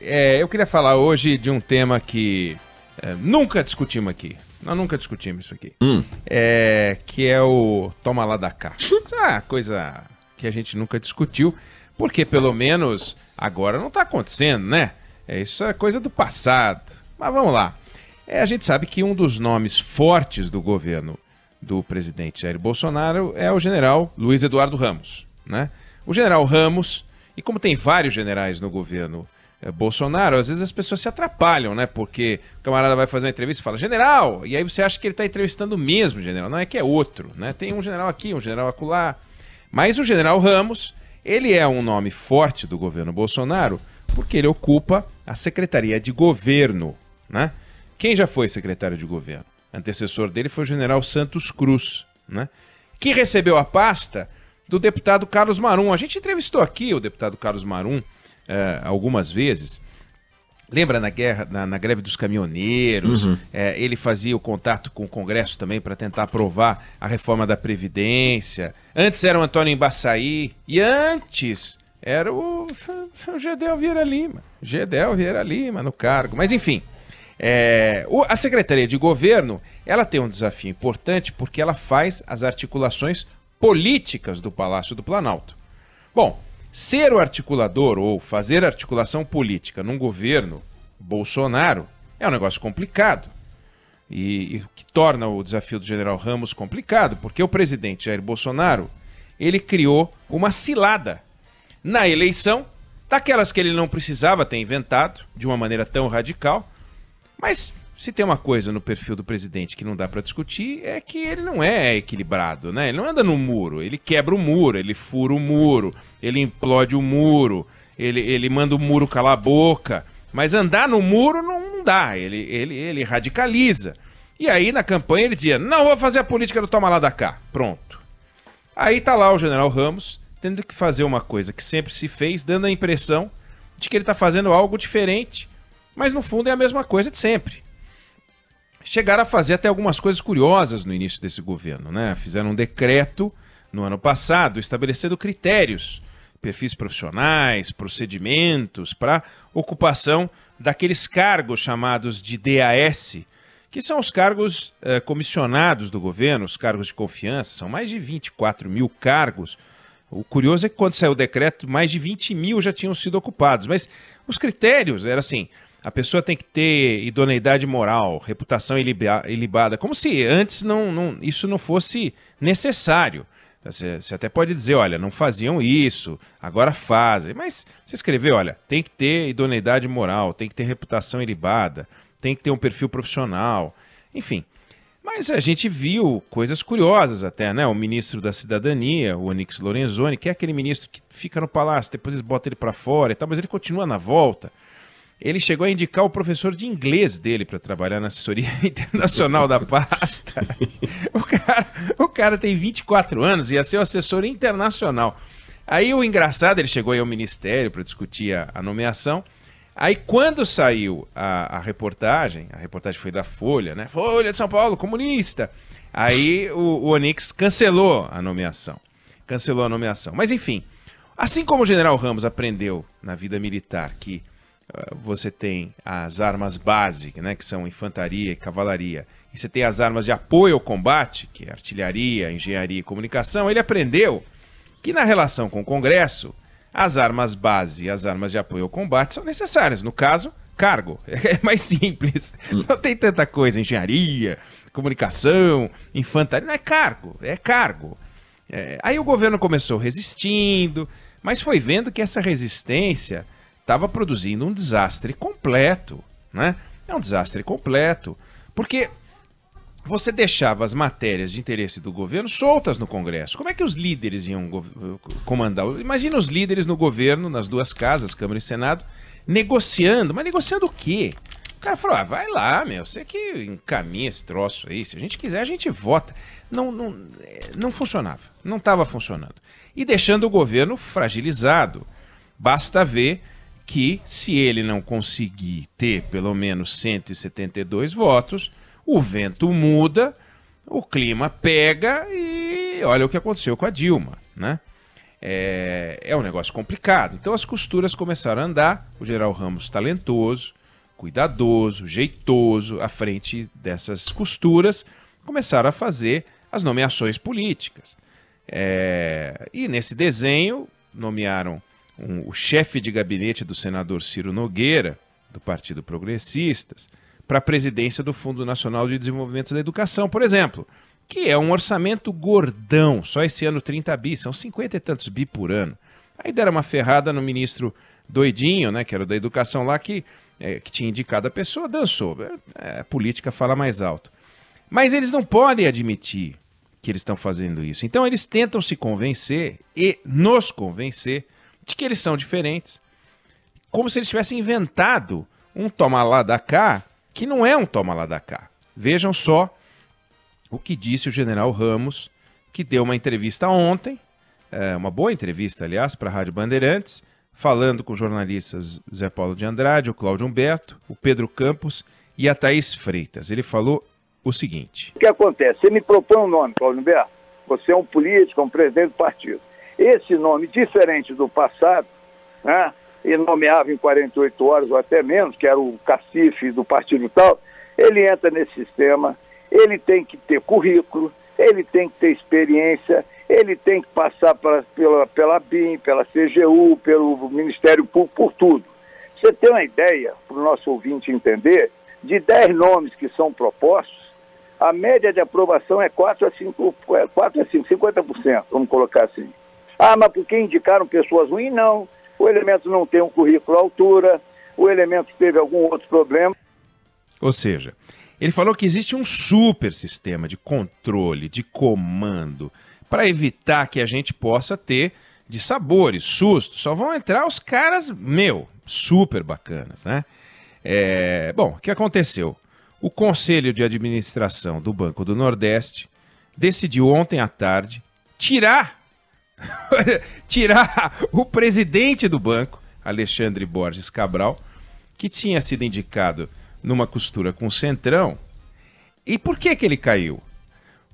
É, eu queria falar hoje de um tema que é, nunca discutimos aqui. Nós nunca discutimos isso aqui. Hum. É, que é o toma lá da cá. ah, coisa que a gente nunca discutiu, porque pelo menos agora não está acontecendo, né? É, isso é coisa do passado. Mas vamos lá. É, a gente sabe que um dos nomes fortes do governo do presidente Jair Bolsonaro é o general Luiz Eduardo Ramos, né? O general Ramos, e como tem vários generais no governo é, Bolsonaro, às vezes as pessoas se atrapalham, né? Porque o camarada vai fazer uma entrevista e fala, general, e aí você acha que ele está entrevistando o mesmo general. Não, é que é outro, né? Tem um general aqui, um general acolá. Mas o general Ramos, ele é um nome forte do governo Bolsonaro, porque ele ocupa a Secretaria de Governo, né? Quem já foi secretário de governo? O antecessor dele foi o general Santos Cruz, né? Que recebeu a pasta do deputado Carlos Marum. A gente entrevistou aqui o deputado Carlos Marum, uh, algumas vezes. Lembra na guerra, na, na greve dos caminhoneiros, uhum. é, ele fazia o contato com o Congresso também para tentar aprovar a reforma da Previdência. Antes era o Antônio Embaçaí e antes era o, o Gedel Vieira Lima. Gedel Vieira Lima no cargo. Mas enfim, é, o, a Secretaria de Governo ela tem um desafio importante porque ela faz as articulações políticas do Palácio do Planalto. Bom, Ser o articulador ou fazer articulação política num governo Bolsonaro é um negócio complicado. E, e, que torna o desafio do general Ramos complicado, porque o presidente Jair Bolsonaro ele criou uma cilada na eleição, daquelas que ele não precisava ter inventado de uma maneira tão radical. Mas se tem uma coisa no perfil do presidente que não dá para discutir é que ele não é equilibrado, né? Ele não anda no muro, ele quebra o muro, ele fura o muro, ele implode o muro, ele, ele manda o muro calar a boca. Mas andar no muro não dá, ele, ele, ele radicaliza. E aí na campanha ele dizia: não vou fazer a política do toma lá da cá. Pronto. Aí tá lá o general Ramos tendo que fazer uma coisa que sempre se fez, dando a impressão de que ele tá fazendo algo diferente, mas no fundo é a mesma coisa de sempre. Chegaram a fazer até algumas coisas curiosas no início desse governo, né? Fizeram um decreto no ano passado estabelecendo critérios perfis profissionais, procedimentos para ocupação daqueles cargos chamados de DAS, que são os cargos eh, comissionados do governo, os cargos de confiança, são mais de 24 mil cargos. O curioso é que quando saiu o decreto, mais de 20 mil já tinham sido ocupados, mas os critérios eram assim: a pessoa tem que ter idoneidade moral, reputação ilibada, como se antes não, não, isso não fosse necessário. Você até pode dizer, olha, não faziam isso, agora fazem. Mas você escrever, olha, tem que ter idoneidade moral, tem que ter reputação ilibada, tem que ter um perfil profissional, enfim. Mas a gente viu coisas curiosas até, né? O ministro da Cidadania, o Onix Lorenzoni, que é aquele ministro que fica no palácio, depois eles botam ele para fora e tal, mas ele continua na volta. Ele chegou a indicar o professor de inglês dele para trabalhar na assessoria internacional da pasta. O cara, o cara tem 24 anos e ia é ser o assessor internacional. Aí o engraçado, ele chegou aí ao ministério para discutir a, a, nomeação. Aí quando saiu a, a, reportagem, a reportagem foi da Folha, né? Folha de São Paulo, comunista. Aí o, o Onix cancelou a nomeação. Cancelou a nomeação. Mas enfim, assim como o general Ramos aprendeu na vida militar que ah, você tem as armas básicas, né, que são infantaria e cavalaria, e você tem as armas de apoio ao combate, que é artilharia, engenharia e comunicação, ele aprendeu que na relação com o Congresso, as armas base e as armas de apoio ao combate são necessárias. No caso, cargo. É mais simples. Não tem tanta coisa, engenharia, comunicação, infantaria. Não é cargo, é cargo. É... Aí o governo começou resistindo, mas foi vendo que essa resistência estava produzindo um desastre completo, né? É um desastre completo, porque você deixava as matérias de interesse do governo soltas no Congresso. Como é que os líderes iam comandar? Imagina os líderes no governo, nas duas casas, Câmara e Senado, negociando. Mas negociando o quê? O cara falou: ah, vai lá, meu, você que encaminha esse troço aí. Se a gente quiser, a gente vota. Não, não, não funcionava. Não estava funcionando. E deixando o governo fragilizado. Basta ver que, se ele não conseguir ter pelo menos 172 votos, o vento muda, o clima pega e olha o que aconteceu com a Dilma, né? É, é um negócio complicado. Então as costuras começaram a andar, o general Ramos talentoso, cuidadoso, jeitoso, à frente dessas costuras, começaram a fazer as nomeações políticas. É, e nesse desenho nomearam um, o chefe de gabinete do senador Ciro Nogueira, do Partido Progressistas, para a presidência do Fundo Nacional de Desenvolvimento da Educação, por exemplo, que é um orçamento gordão, só esse ano 30 bi, são 50 e tantos bi por ano. Aí deram uma ferrada no ministro doidinho, né, que era da educação lá, que, é, que tinha indicado a pessoa, dançou. É, é, a política fala mais alto. Mas eles não podem admitir que eles estão fazendo isso. Então eles tentam se convencer e nos convencer de que eles são diferentes. Como se eles tivessem inventado um toma lá da cá, que não é um toma lá da cá. Vejam só o que disse o general Ramos, que deu uma entrevista ontem, é, uma boa entrevista, aliás, para a Rádio Bandeirantes, falando com jornalistas Zé Paulo de Andrade, o Cláudio Humberto, o Pedro Campos e a Thaís Freitas. Ele falou o seguinte: O que acontece? Você me propõe um nome, Cláudio Humberto. Você é um político, um presidente do partido. Esse nome, diferente do passado, né, e nomeava em 48 horas ou até menos, que era o cacife do partido tal, ele entra nesse sistema, ele tem que ter currículo, ele tem que ter experiência, ele tem que passar pra, pela, pela BIM, pela CGU, pelo Ministério Público, por tudo. Você tem uma ideia, para o nosso ouvinte entender, de 10 nomes que são propostos, a média de aprovação é 4 a 5, 4 é a 5 50%, vamos colocar assim. Ah, mas porque indicaram pessoas ruins? Não. O elemento não tem um currículo à altura, o elemento teve algum outro problema. Ou seja, ele falou que existe um super sistema de controle, de comando, para evitar que a gente possa ter de sabores, sustos. Só vão entrar os caras, meu, super bacanas, né? É, bom, o que aconteceu? O Conselho de Administração do Banco do Nordeste decidiu ontem à tarde tirar tirar o presidente do banco, Alexandre Borges Cabral, que tinha sido indicado numa costura com o Centrão. E por que, que ele caiu?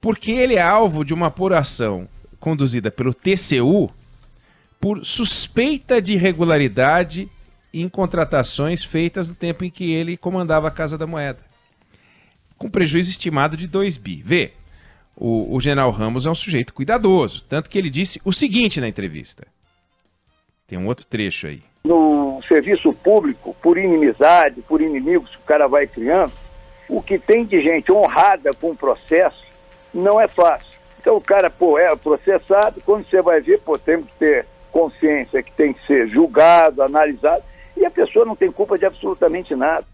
Porque ele é alvo de uma apuração conduzida pelo TCU por suspeita de irregularidade em contratações feitas no tempo em que ele comandava a Casa da Moeda, com prejuízo estimado de 2 bi. Vê, o, o general Ramos é um sujeito cuidadoso. Tanto que ele disse o seguinte na entrevista. Tem um outro trecho aí. No serviço público, por inimizade, por inimigos que o cara vai criando, o que tem de gente honrada com o processo não é fácil. Então o cara, pô, é processado, quando você vai ver, pô, tem que ter consciência que tem que ser julgado, analisado, e a pessoa não tem culpa de absolutamente nada.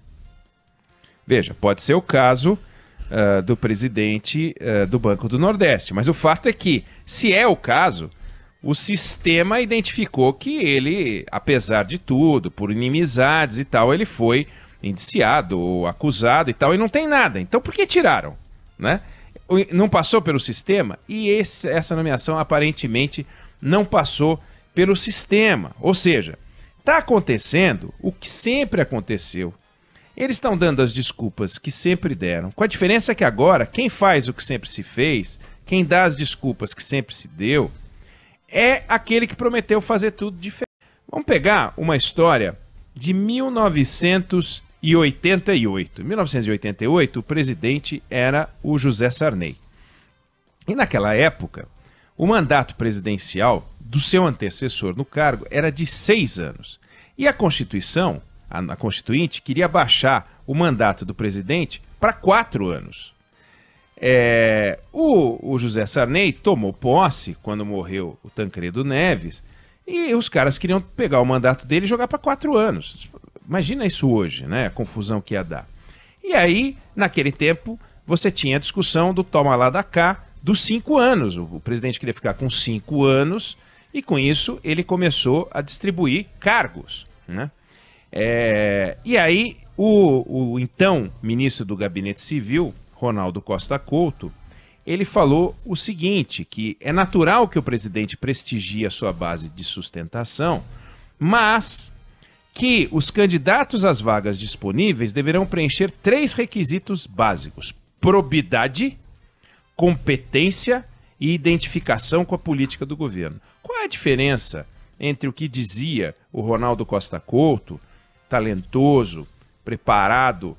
Veja, pode ser o caso uh, do presidente uh, do Banco do Nordeste. Mas o fato é que, se é o caso, o sistema identificou que ele, apesar de tudo, por inimizades e tal, ele foi indiciado ou acusado e tal, e não tem nada. Então por que tiraram? Né? Não passou pelo sistema? E esse, essa nomeação aparentemente não passou pelo sistema. Ou seja, está acontecendo o que sempre aconteceu eles estão dando as desculpas que sempre deram, com a diferença é que agora quem faz o que sempre se fez, quem dá as desculpas que sempre se deu, é aquele que prometeu fazer tudo diferente. Vamos pegar uma história de 1988. Em 1988, o presidente era o José Sarney. E naquela época, o mandato presidencial do seu antecessor no cargo era de seis anos. E a Constituição a, a Constituinte, queria baixar o mandato do presidente para quatro anos. É, o, o, José Sarney tomou posse quando morreu o Tancredo Neves e os caras queriam pegar o mandato dele e jogar para quatro anos. Imagina isso hoje, né? A confusão que ia dar. E aí, naquele tempo, você tinha a discussão do toma lá da cá dos cinco anos. O, o presidente queria ficar com cinco anos e com isso ele começou a distribuir cargos, né? É, e aí, o, o então ministro do Gabinete Civil, Ronaldo Costa Couto, ele falou o seguinte: que é natural que o presidente prestigie a sua base de sustentação, mas que os candidatos às vagas disponíveis deverão preencher três requisitos básicos: probidade, competência e identificação com a política do governo. Qual é a diferença entre o que dizia o Ronaldo Costa Couto talentoso, preparado,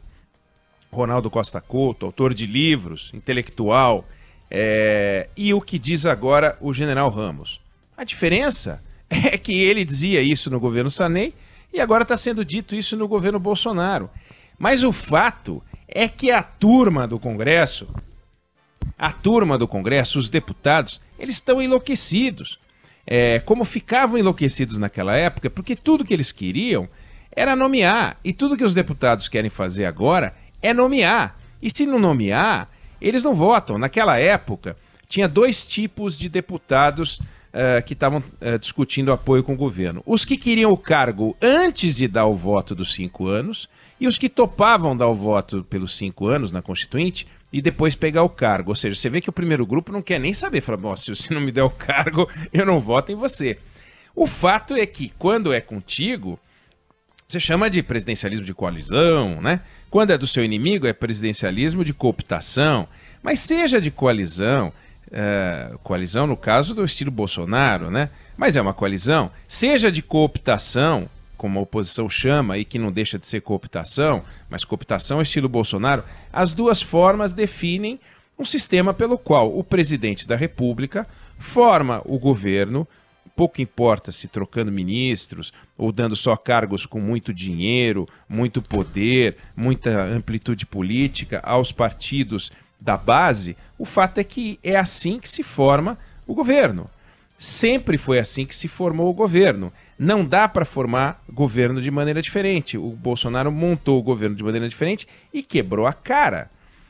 Ronaldo Costa Couto, autor de livros, intelectual, é... e o que diz agora o general Ramos. A diferença é que ele dizia isso no governo Sanei e agora está sendo dito isso no governo Bolsonaro. Mas o fato é que a turma do Congresso, a turma do Congresso, os deputados, eles estão enlouquecidos. É, como ficavam enlouquecidos naquela época, porque tudo que eles queriam era é nomear. E tudo que os deputados querem fazer agora é nomear. E se não nomear, eles não votam. Naquela época, tinha dois tipos de deputados uh, que estavam uh, discutindo apoio com o governo: os que queriam o cargo antes de dar o voto dos cinco anos e os que topavam dar o voto pelos cinco anos na Constituinte e depois pegar o cargo. Ou seja, você vê que o primeiro grupo não quer nem saber, fala: se você não me der o cargo, eu não voto em você. O fato é que quando é contigo você chama de presidencialismo de coalizão, né? Quando é do seu inimigo, é presidencialismo de cooptação. Mas seja de coalizão, eh, coalizão no caso do estilo Bolsonaro, né? Mas é uma coalizão. Seja de cooptação, como a oposição chama e que não deixa de ser cooptação, mas cooptação estilo Bolsonaro, as duas formas definem um sistema pelo qual o presidente da República forma o governo pouco importa se trocando ministros ou dando só cargos com muito dinheiro, muito poder, muita amplitude política aos partidos da base, o fato é que é assim que se forma o governo. Sempre foi assim que se formou o governo. Não dá para formar governo de maneira diferente. O Bolsonaro montou o governo de maneira diferente e quebrou a cara.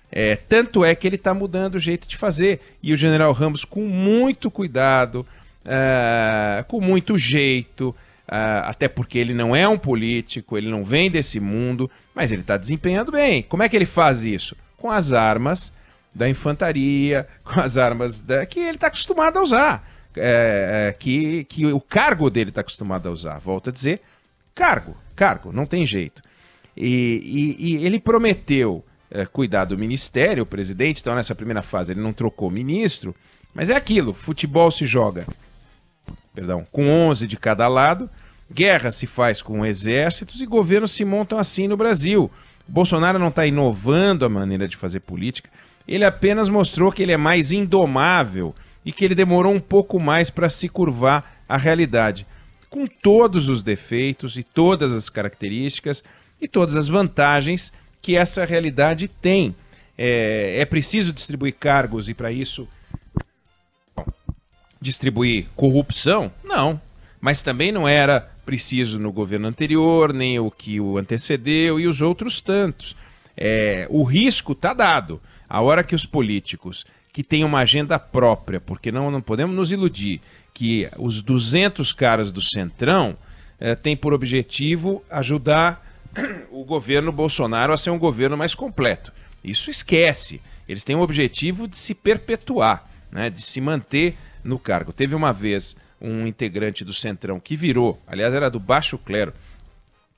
É, tanto é que ele está mudando o jeito de fazer. E o general Ramos, com muito cuidado, eh, com muito jeito, eh, até porque ele não é um político, ele não vem desse mundo, mas ele está desempenhando bem. Como é que ele faz isso? Com as armas da infantaria, com as armas da... que ele está acostumado a usar, é, é, que, que o cargo dele está acostumado a usar. Volto a dizer, cargo, cargo, não tem jeito. E, e, e ele prometeu é, cuidar do ministério, o presidente, então nessa primeira fase ele não trocou ministro, mas é aquilo, futebol se joga perdão, com 11 de cada lado. Guerra se faz com exércitos e governos se montam assim no Brasil. Bolsonaro não está inovando a maneira de fazer política, ele apenas mostrou que ele é mais indomável e que ele demorou um pouco mais para se curvar à realidade. Com todos os defeitos e todas as características e todas as vantagens que essa realidade tem. É, é preciso distribuir cargos e, para isso, distribuir corrupção? Não. Mas também não era preciso no governo anterior, nem o que o antecedeu e os outros tantos. É, o risco está dado. A hora que os políticos que têm uma agenda própria, porque não, não podemos nos iludir que os 200 caras do Centrão é, têm por objetivo ajudar o governo Bolsonaro a ser um governo mais completo. Isso esquece. Eles têm o objetivo de se perpetuar né, de se manter no cargo. Teve uma vez um integrante do Centrão que virou, aliás, era do Baixo Clero,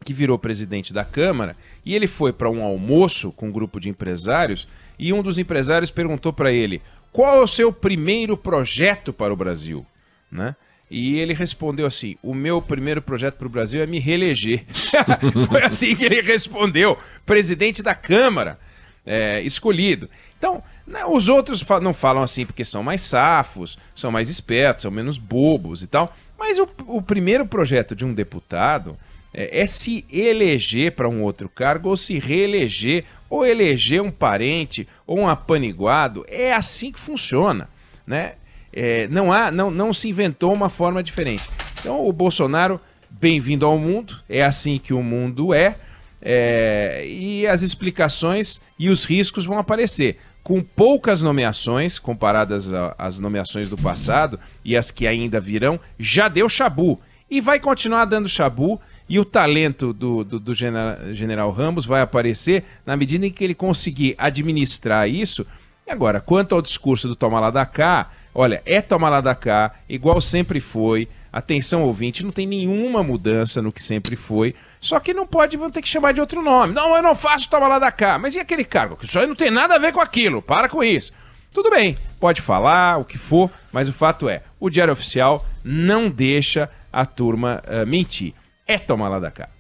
que virou presidente da Câmara, e ele foi para um almoço com um grupo de empresários, e um dos empresários perguntou para ele: qual é o seu primeiro projeto para o Brasil? Né? E ele respondeu assim: O meu primeiro projeto para o Brasil é me reeleger. Foi assim que ele respondeu, presidente da Câmara, é, escolhido. Então, né, os outros não falam assim porque são mais safos, são mais espertos, são menos bobos e tal. Mas o, o primeiro projeto de um deputado é, é se eleger para um outro cargo ou se reeleger ou eleger um parente ou um apaniguado. É assim que funciona, né? É, não há, não, não se inventou uma forma diferente. Então o Bolsonaro, bem-vindo ao mundo. É assim que o mundo é. É, e as explicações e os riscos vão aparecer com poucas nomeações comparadas às nomeações do passado e as que ainda virão, já deu chabu. E vai continuar dando chabu. E o talento do, do, do general Ramos vai aparecer na medida em que ele conseguir administrar isso. E agora, quanto ao discurso do Toma Lá da Cá, olha, é Toma Lá da Cá, igual sempre foi. Atenção, ouvinte, não tem nenhuma mudança no que sempre foi. Só que não pode, vão ter que chamar de outro nome. Não, eu não faço, tava lá da cá. Mas e aquele cargo? Isso aí não tem nada a ver com aquilo, para com isso. Tudo bem, pode falar o que for, mas o fato é, o Diário Oficial não deixa a turma uh, mentir. É tomar lá da cá.